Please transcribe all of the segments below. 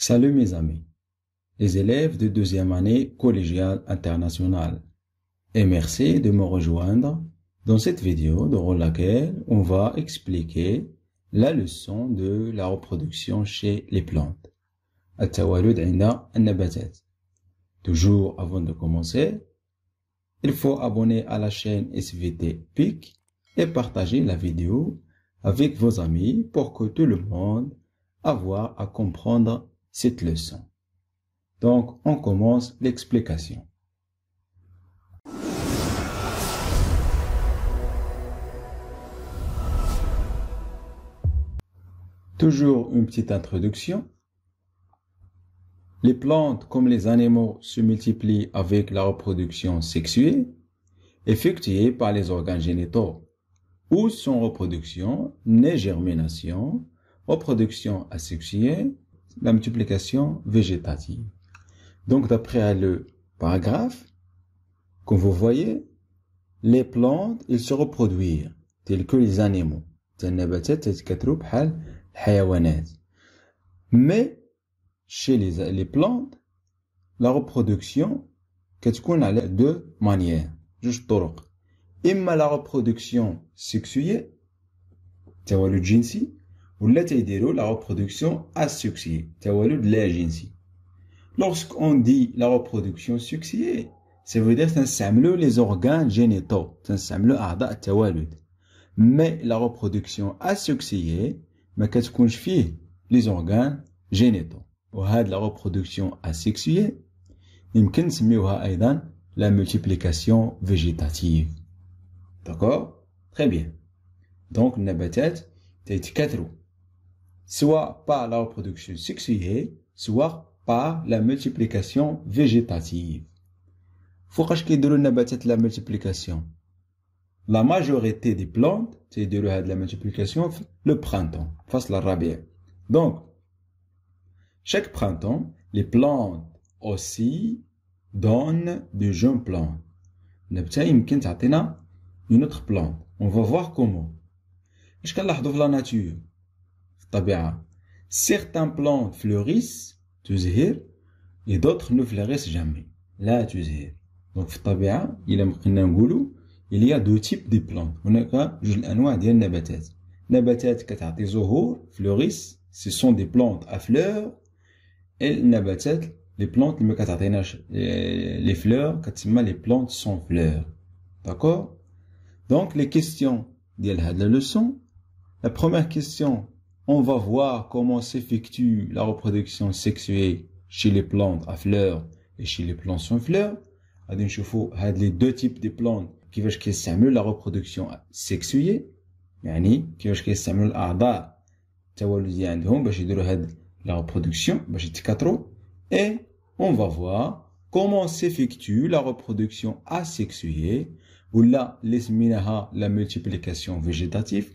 Salut mes amis, les élèves de deuxième année collégiale internationale. Et merci de me rejoindre dans cette vidéo dans laquelle on va expliquer la leçon de la reproduction chez les plantes. Toujours avant de commencer, il faut abonner à la chaîne SVT PIC et partager la vidéo avec vos amis pour que tout le monde avoir à comprendre cette leçon. Donc, on commence l'explication. Toujours une petite introduction. Les plantes, comme les animaux, se multiplient avec la reproduction sexuée effectuée par les organes génitaux, ou sont reproduction, née germination, reproduction asexuée, la multiplication végétative. Donc d'après le paragraphe, comme vous voyez, les plantes, ils se reproduisent, tels que les animaux. Mais, chez les, plantes, la reproduction, qu'on de deux manières, il y a la reproduction sexuée, le ولا تيديروا la reproduction assexuée التوالد لا lorsqu'on dit la reproduction sexuée ça veut dire تنستعملوا les organes génitaux تنستعملوا اعضاء التوالد mais la reproduction quest ce qu'on fait les organes génitaux de la reproduction asexuée يمكن نسميوها ايضا la multiplication végétative d'accord très bien donc quatre تيتكاثروا soit par la reproduction sexuée, soit par la multiplication végétative. Pourquoi est-ce qu'il y a la multiplication La majorité des plantes, c'est de la multiplication le printemps, face à la Donc, chaque printemps, les plantes aussi donnent de jeunes plantes. Une autre plante. On va voir comment. Qu'est-ce de la nature Certains plantes fleurissent, tu et d'autres ne fleurissent jamais. Là, tu Donc, il y a deux types de plantes. On a je انواع ديال النباتات. نباتات كتعطي fleurissent, ce sont des plantes à fleurs et النباتات les plantes qui me les fleurs katima les plantes sans fleurs. D'accord Donc les questions de la leçon. La première question on va voir comment s'effectue la reproduction sexuée chez les plantes à fleurs et chez les plantes sans fleurs. On va a les deux types de plantes qui utilisent la reproduction sexuée. C'est-à-dire, qui utilisent les deux types de la reproduction sexuée. Et on va voir comment s'effectue la reproduction asexuée, ou la multiplication végétative,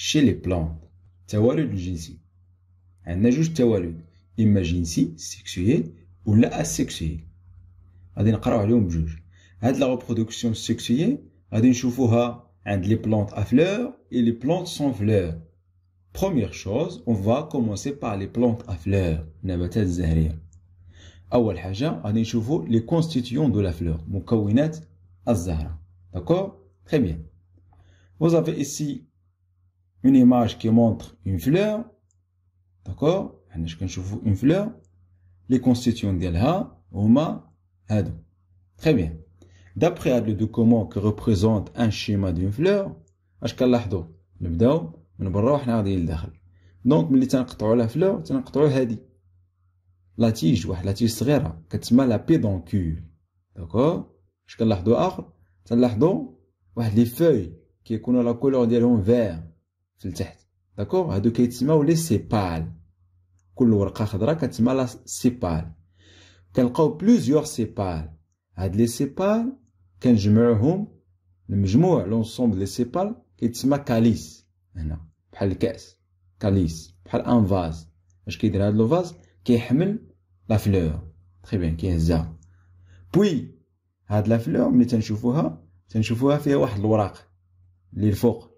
chez les plantes. Tawarud jinsi. Un ajout le Imaginsi, sexué ou la asexué. Adin karaoulium juge. Had la reproduction sexuée, adin choufouha, and les plantes à fleurs et les plantes sans fleurs. Première chose, on va commencer par les plantes à fleurs. Nabatat zahriya. Awal haja, adin choufou, les constituants de la fleur. Moukawinat, zahra D'accord? Très bien. Vous avez ici une image qui montre une fleur, d'accord Je une fleur. Les constitutions d'elle, Oma, Adam. Très bien. D'après le document qui représente un schéma d'une fleur, Ashkallahdo, le Nous Donc, il y a la fleur, il y la tige, la tige qui la pédoncule. D'accord Ashkallahdo, les feuilles qui la couleur vert. في التحت داكوغ هادو كيتسماو لي سيبال كل ورقه خضراء كتسمى لا سيبال كنلقاو بلوزيور سيبال هاد لي سيبال كنجمعوهم المجموع لونسومبل لي سيبال كيتسمى كاليس هنا بحال الكاس كاليس بحال ان فاز اش كيدير هاد لو فاز كيحمل لا فلور تري بيان كيهزها بوي هاد لا فلور ملي تنشوفوها تنشوفوها فيها واحد الوراق اللي الفوق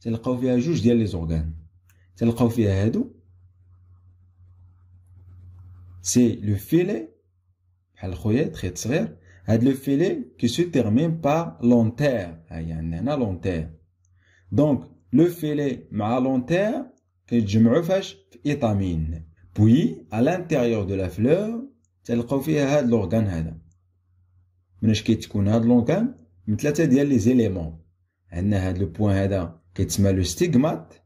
c'est le filet, le filet qui se termine par l'antère, Donc le filet malantère que j'ouvre Puis à l'intérieur de la fleur, c'est le filet l'organe. sais l'organe, mais c'est les point quest le stigmate.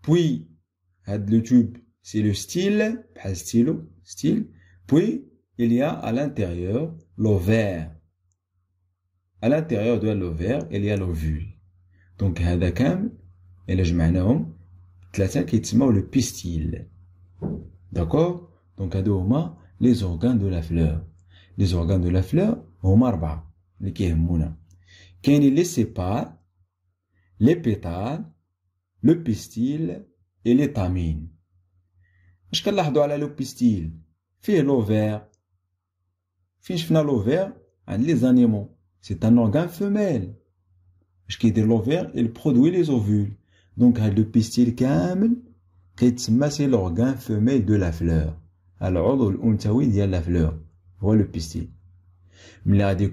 Puis, le tube, c'est le style, style. Puis, il y a à l'intérieur l'ovaire. À l'intérieur de l'ovaire, il y a l'ovule. Donc, هذا كامل إلا جمعناهم ثلاثة كيتسموا le pistil. D'accord Donc, deux les organes de la fleur. Les organes de la fleur هما أربعة اللي qui كاين les pas les pétales, le pistil et l'étamine. Je le pistil. Fait l'ovaire. Fait l'ovaire, hein, les animaux. C'est un organe femelle. Je vais l'ovaire, il produit les ovules. Donc, le pistil camel, c'est l'organe femelle de la fleur. a la fleur. le pistil. des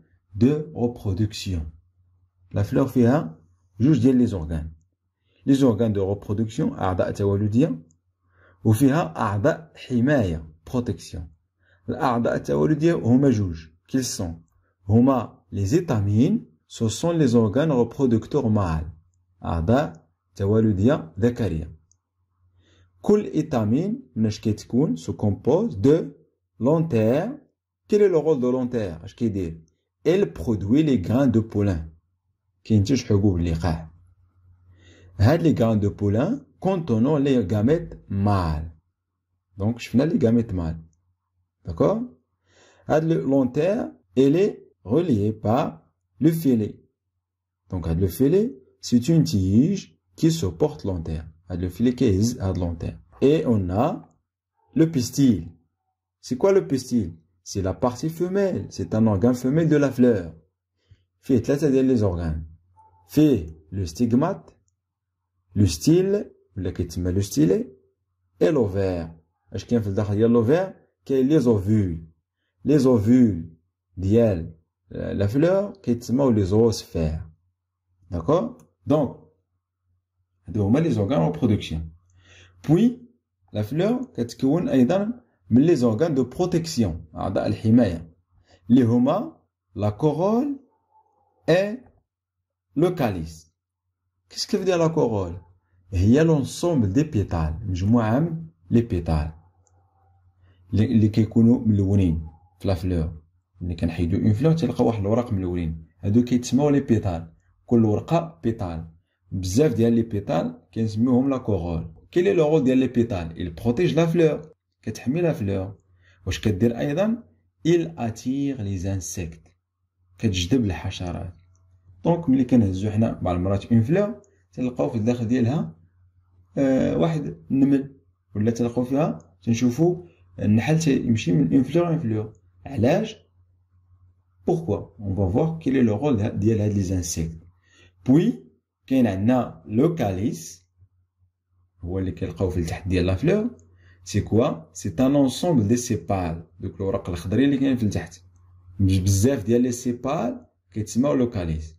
de reproduction. La fleur fait un juge les organes. Les organes de reproduction, à تولدية وفيها أعضاء حماية protection. الأعضاء on me juge. Qu'ils sont a les étamines, ce sont les organes reproducteurs mâles. أعضاء تولدية ذكرية. كل étamine من se compose de l'antère. Quel est le rôle de l'antère elle produit les grains de pollen qui hein? les grains de pollen contenant les gamètes mâles donc je les gamètes mâles d'accord le elle est reliée par le filet donc le filet c'est une tige qui supporte À le filet qui est à et on a le pistil c'est quoi le pistil c'est la partie femelle. C'est un organe femelle de la fleur. Fait les organes. Fait le stigmate, le style, le style et l'ovaire. Est-ce qu'il y a l'ovaire qui est les ovules. Les ovules d'yel, la fleur, qui est les oosphères. D'accord Donc, les organes en production. Puis, la fleur, qui est les organes de protection. Les humains, la corolle et le calice. Qu'est-ce que veut dire la corolle? Il y a l'ensemble des pétales. Je m'aime les pétales. Les qui Les La fleur. une fleur. Il pétales. Pétales. les pétales. la corolle? Quel est le rôle des pétales? Ils protègent la fleur. كتحملها فلور واش كدير ايضا il attire les insectes كتجذب الحشرات دونك ملي كنهزو حنا بعض المرات اون فلور تلقاو في الداخل ديالها آه واحد النمل ولا تلقاو فيها تنشوفو النحل تيمشي من اون فلور اون فلور علاش بوركوا اون فوا فوا كيل لو رول ديال هاد لي زانسيكت بوي كاين عندنا لو كاليس هو اللي كيلقاو في التحت ديال لا فلور c'est quoi C'est un ensemble de sépales, de chlorac l'akhdri li kayen fi l'tahti. Bzaf dial les sépales kaytsma ou localise.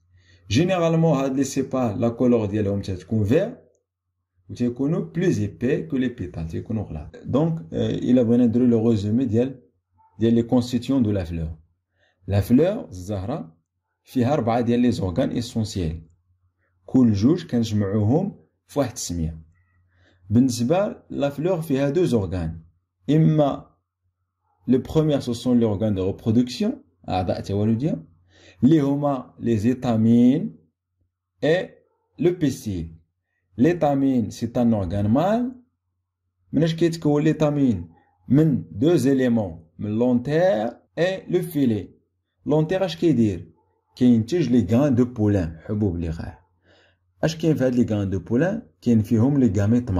Généralement had les sépales la couleur dialhom tatkoun vert ou tikounou plus épais que les pétales, tikounou khla. Donc euh, il a besoin de le résumé dial dial les constituants de la fleur. La fleur, zahra, fiha 4 dial les organes essentiels. Kul jouj kanjma'ouhom fwa 1 smiya la fleur fait à deux organes. Imma, le premier, ce sont les organes de reproduction, les les étamines et le pistil. L'étamine, c'est un organe mâle. Mais je l'étamine, deux éléments, l'enterre et le filet. L'antère, je dire, qui est tige les grains de pollen, Hach qui de les de poulain qui en fait hommes les gamètes de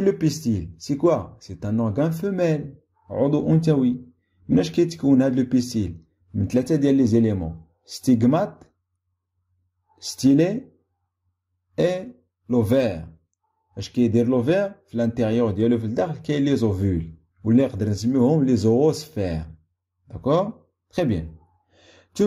le pistil, c'est quoi C'est un organe femelle, au dos entier. je sais que le pistil. les éléments Stigmate, Stylé. et l'ovaire. Hach l'ovaire, l'intérieur, il l'ovaire, les ovules. ou l'air les les D'accord Très bien. Tu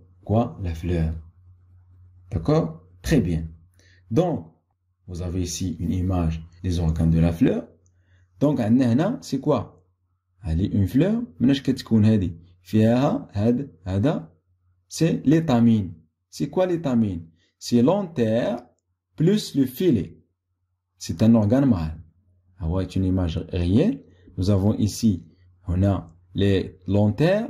La fleur. D'accord Très bien. Donc, vous avez ici une image des organes de la fleur. Donc, c'est quoi une fleur, c'est l'étamine. C'est quoi l'étamine C'est terre plus le filet. C'est un organe mâle. C'est ah une image réelle. Nous avons ici, on a l'enterre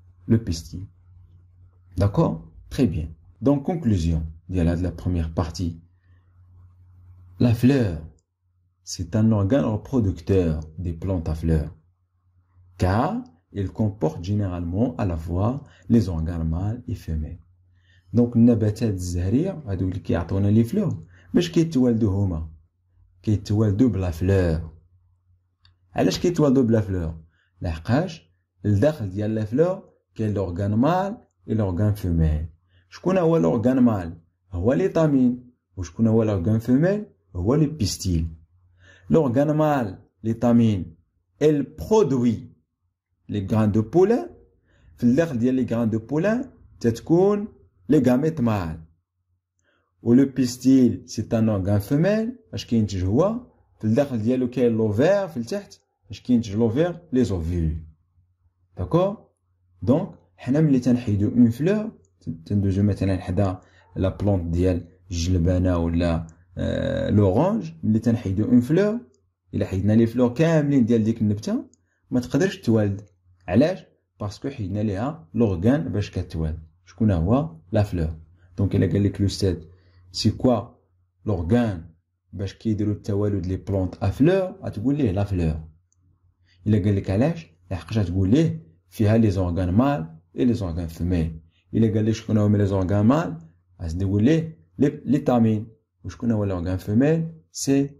le pistil D'accord Très bien. Donc, conclusion d'ailleurs de la première partie. La fleur, c'est un organe reproducteur des plantes à fleurs, car il comporte généralement à la fois les organes mâles et femelles. Donc, nabatat à هذول qui يعطونا les fleurs, mais باش fleur. هما je بلا de la fleur. بلا la لحقاش الداخل ديال la fleur et l'organe مال Je فيميل l'organe mâle? je مال هو ليتامين وشكون هو l'organe فيميل هو لي pistil. L'organe mâle, l'étamine, elle produit les grains de poulain. y a les grains de poulain, c'est les gamètes mâles. Ou le pistil, c'est un organe femelle, ashkin tjhoua. grains de lequel l'ovaire, l'ovaire, les ovules. D'accord? دونك حنا ملي تنحيدو اون فلور تندوزو مثلا حدا لا بلونت ديال الجلبانه ولا لورونج آه، لورانج ملي تنحيدو اون فلور الا حيدنا لي فلور كاملين ديال ديك النبته ما تقدرش توالد علاش باسكو حيدنا ليها لورغان باش كتوالد شكون هو لا فلور دونك الا قال لك لو ستاد سي كوا لورغان باش كيديروا التوالد لي بلونت افلور غتقول ليه لا فلور الا قال لك علاش لحقاش تقول ليه finalement les organes mâles et les organes femelles il est galéré que quand on les organes mâles à se dégouliner l'élément que quand on a les organes femelles c'est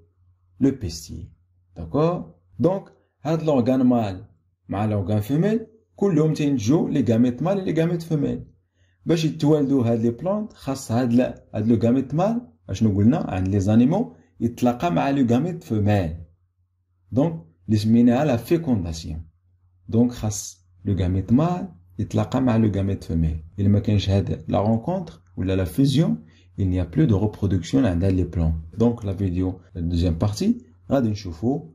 le pistil. d'accord donc à des organes mâles mais les organes femelles coulent l'omtin jour les gamètes mâles les gamètes femelles parce que tu vois de haut les plantes parce que les gamètes mâles que bah, nous disons en hein, les animaux il te l'a qu'à les gamètes femelles donc ils mènent à la fécondation donc parce le gamète mâle est la le gamète femelle. Il me cache la rencontre ou la fusion, il n'y a plus de reproduction dans les plantes Donc la vidéo, la deuxième partie, la chauffeau,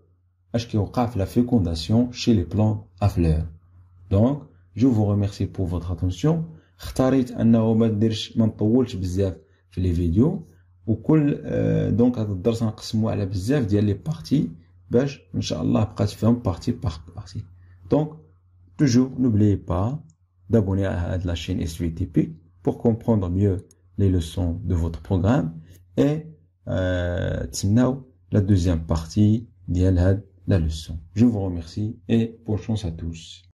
HKOKAF, la fécondation chez les plantes à fleurs. Donc, je vous remercie pour votre attention. Toujours, n'oubliez pas d'abonner à la chaîne SVTP pour comprendre mieux les leçons de votre programme et euh, la deuxième partie de la leçon. Je vous remercie et bonne chance à tous.